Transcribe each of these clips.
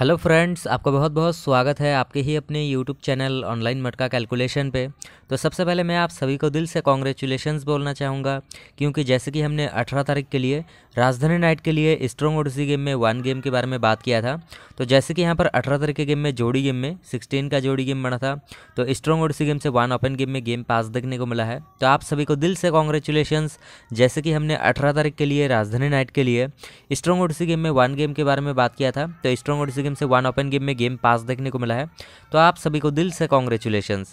hello friends आपका बहुत बहुत स्वागत है आपके ही अपने यूट्यूब चैनल ऑनलाइन मटका कैलकुलेशन पे तो सबसे पहले मैं आप सभी को दिल से कॉन्ग्रेचुलेशंस बोलना चाहूँगा क्योंकि जैसे कि हमने 18 तारीख के लिए राजधानी नाइट के लिए स्ट्रॉन्ग ओडिसी गेम में वन गेम के बारे में बात किया था तो जैसे कि यहाँ पर अठारह तारीख के गेम में जोड़ी गेम में सिक्सटीन का जोड़ी गेम बना था तो स्ट्रॉन्ग ओडिसी गेम से वन ओपन गेम में गेम पास देखने को मिला है तो आप सभी को दिल से कॉन्ग्रेचुलेशंस जैसे कि हमने अठारह तारीख के लिए राजधानी नाइट के लिए स्ट्रॉन्ग ओडिसी गेम में वन गेम के बारे में बात किया था तो स्ट्रॉन्ग ओडिसी गेम से वन ओपन गेम में गेम पास देखने को मिला है तो आप सभी को दिल से कॉन्ग्रेचुलेशन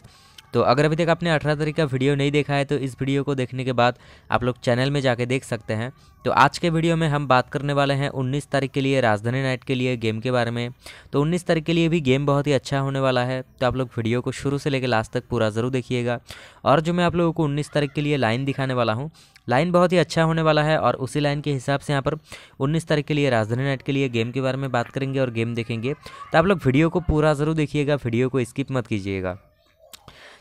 तो अगर अभी तक आपने अठारह तारीख का वीडियो नहीं देखा है तो इस वीडियो को देखने के बाद आप लोग चैनल में जाके देख सकते हैं तो आज के वीडियो में हम बात करने वाले हैं 19 तारीख के लिए राजधानी नाइट के लिए गेम के बारे में तो 19 तारीख के लिए भी गेम बहुत ही अच्छा होने वाला है तो आप लोग वीडियो को शुरू से लेकर लास्ट तक पूरा ज़रूर देखिएगा और जो मैं आप लोगों को उन्नीस तारीख के लिए लाइन दिखाने वाला हूँ लाइन बहुत ही अच्छा होने वाला है और उसी लाइन के हिसाब से यहाँ पर उन्नीस तारीख के लिए राजधानी नाइट के लिए गेम के बारे में बात करेंगे और गेम देखेंगे तो आप लोग वीडियो को पूरा ज़रूर देखिएगा वीडियो को स्किप मत कीजिएगा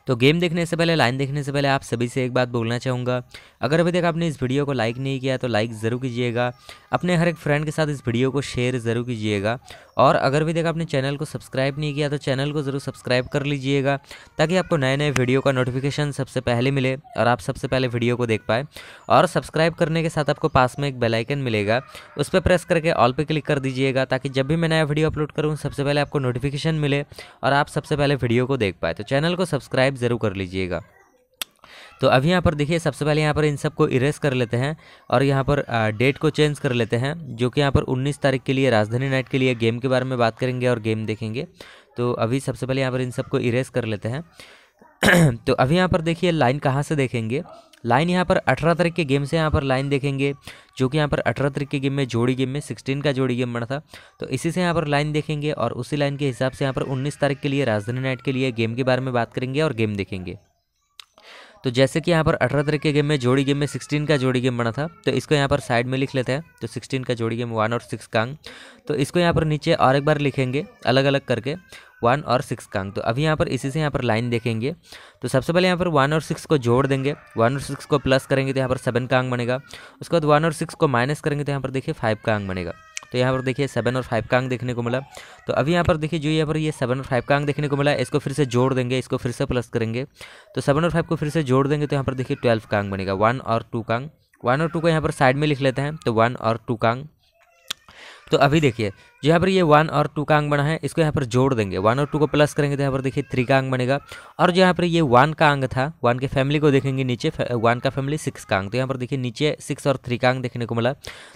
तो गेम देखने से पहले लाइन देखने से पहले आप सभी से एक बात बोलना चाहूँगा अगर अभी तक आपने इस वीडियो को लाइक नहीं किया तो लाइक ज़रूर कीजिएगा अपने हर एक फ्रेंड के साथ इस वीडियो को शेयर ज़रूर कीजिएगा और अगर अभी तक आपने चैनल को सब्सक्राइब नहीं किया तो चैनल को ज़रूर सब्सक्राइब कर लीजिएगा ताकि आपको नए नए वीडियो का नोटिफिकेशन सबसे पहले मिले और आप सबसे पहले वीडियो को देख पाए और सब्सक्राइब करने के साथ आपको पास में एक बेलाइकन मिलेगा उस पर प्रेस करके ऑल पे क्लिक कर दीजिएगा ताकि जब भी मैं नया वीडियो अपलोड करूँ सबसे पहले आपको नोटिफिकेशन मिले और आप सबसे पहले वीडियो को देख पाए तो चैनल को सब्सक्राइब सब्सक्राइब ज़रूर कर लीजिएगा तो अभी यहाँ पर देखिए सबसे पहले यहाँ पर इन सबको इरेज कर लेते हैं और यहाँ पर डेट को चेंज कर लेते हैं जो कि यहाँ पर 19 तारीख के लिए राजधानी नाइट के लिए गेम के बारे में बात करेंगे और गेम देखेंगे तो अभी सबसे पहले यहाँ पर इन सबको इरेज कर लेते हैं तो अभी यहाँ पर देखिए लाइन कहाँ से देखेंगे लाइन यहाँ पर अठारह तारीख के गेम से यहाँ पर लाइन देखेंगे जो कि यहाँ पर अठारह तारीख के गेम में जोड़ी गेम में सिक्सटीन का जोड़ी गेम बना था तो इसी से यहाँ पर लाइन देखेंगे और उसी लाइन के हिसाब से यहाँ पर उन्नीस तारीख के लिए राजधानी नाइट के लिए गेम के बारे में बात करेंगे और गेम देखेंगे तो जैसे कि यहाँ पर अठारह तारीख के गेम में जोड़ी गेम में सिक्सटीन का जोड़ी गेम बना था तो इसको यहाँ पर साइड में लिख लेते हैं तो सिक्सटीन का जोड़ी गेम वन और सिक्स कांग तो इसको यहाँ पर नीचे और एक बार लिखेंगे अलग अलग करके वन और सिक्स का अंक तो अभी यहाँ पर इसी से यहाँ पर लाइन देखेंगे तो सबसे पहले यहाँ पर वन और सिक्स को जोड़ देंगे वन और सिक्स को प्लस करेंगे तो यहाँ पर सेवन का अंक बनेगा उसके बाद वन और सिक्स को माइनस करेंगे तो यहाँ पर देखिए फाइव का अंक बनेगा तो यहाँ पर देखिए सेवन और फाइव का अंक देखने को मिला तो अभी यहाँ पर देखिए जो यहाँ पर ये सेवन और फाइव का अंक देखने को मिला इसको फिर से जोड़ देंगे इसको फिर से प्लस करेंगे तो सेवन और फाइव को फिर से जोड़ देंगे तो यहाँ पर देखिए ट्वेल्व का अंक बनेगा वन और टू का अंक वन और टू को यहाँ पर साइड में लिख लेते हैं तो वन और टू का अंक तो अभी देखिए जो यहाँ पर ये वन और टू का अंक बना है इसको यहाँ पर जोड़ देंगे वन और टू को प्लस करेंगे तो यहाँ पर देखिए थ्री का अंक बनेगा और जो यहाँ पर ये वन का अंक था वन के फैमिली को देखेंगे नीचे वन का फैमिली सिक्स का अंक तो यहाँ पर देखिए नीचे सिक्स और थ्री का अंक देखने को मिला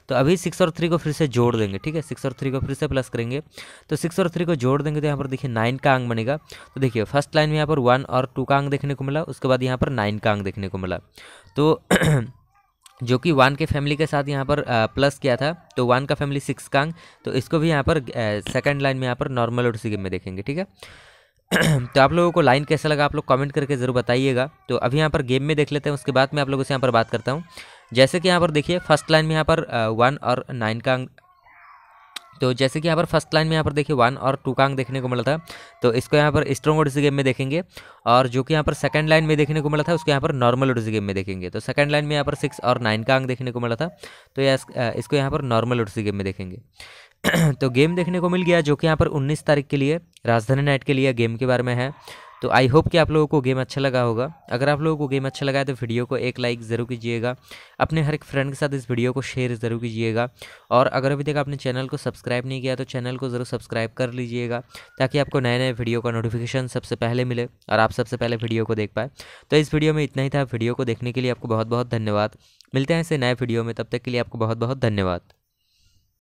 तो अभी सिक्स और थ्री को फिर से जोड़ देंगे ठीक है सिक्स और थ्री को फिर से प्लस करेंगे तो सिक्स और थ्री को जोड़ देंगे तो यहाँ पर देखिए नाइन का अंक बनेगा तो देखिए फर्स्ट लाइन में यहाँ पर वन और टू का अंक देखने को मिला उसके बाद यहाँ पर नाइन का अंक देखने को मिला तो जो कि वन के फैमिली के साथ यहाँ पर प्लस किया था तो वन का फैमिली सिक्स कांग तो इसको भी यहाँ पर सेकंड लाइन में यहाँ पर नॉर्मल सी गेम में देखेंगे ठीक है तो आप लोगों को लाइन कैसा लगा आप लोग कमेंट करके ज़रूर बताइएगा तो अभी यहाँ पर गेम में देख लेते हैं उसके बाद मैं आप लोगों से यहाँ पर बात करता हूँ जैसे कि यहाँ पर देखिए फर्स्ट लाइन में यहाँ पर वन और नाइन का तो जैसे कि यहाँ पर फर्स्ट लाइन में यहाँ पर देखिए वन और टू कांग देखने को मिला था तो इसको यहाँ पर स्ट्रॉन्ग ओडिसी गेम में देखेंगे और जो कि यहाँ पर सेकंड लाइन में देखने को मिला था उसको यहाँ पर नॉर्मल ओडिसी गेम में देखेंगे तो सेकंड लाइन में यहाँ पर सिक्स और नाइन कांग देखने को मिला था तो इसको यहाँ पर नॉर्मल ओडिसी गेम में देखेंगे तो गेम देखने को मिल गया जो कि यहाँ पर उन्नीस तारीख के लिए राजधानी नाइट के लिए गेम के बारे में है तो आई होप कि आप लोगों को गेम अच्छा लगा होगा अगर आप लोगों को गेम अच्छा लगा है तो वीडियो को एक लाइक ज़रूर कीजिएगा अपने हर एक फ्रेंड के साथ इस वीडियो को शेयर ज़रूर कीजिएगा और अगर अभी तक आपने चैनल को सब्सक्राइब नहीं किया तो चैनल को ज़रूर सब्सक्राइब कर लीजिएगा ताकि आपको नए नए वीडियो का नोटिफिकेशन सबसे पहले मिले और आप सबसे पहले वीडियो को देख पाए तो इस वीडियो में इतना ही था वीडियो को देखने के लिए आपको बहुत बहुत धन्यवाद मिलते हैं ऐसे नए वीडियो में तब तक के लिए आपको बहुत बहुत धन्यवाद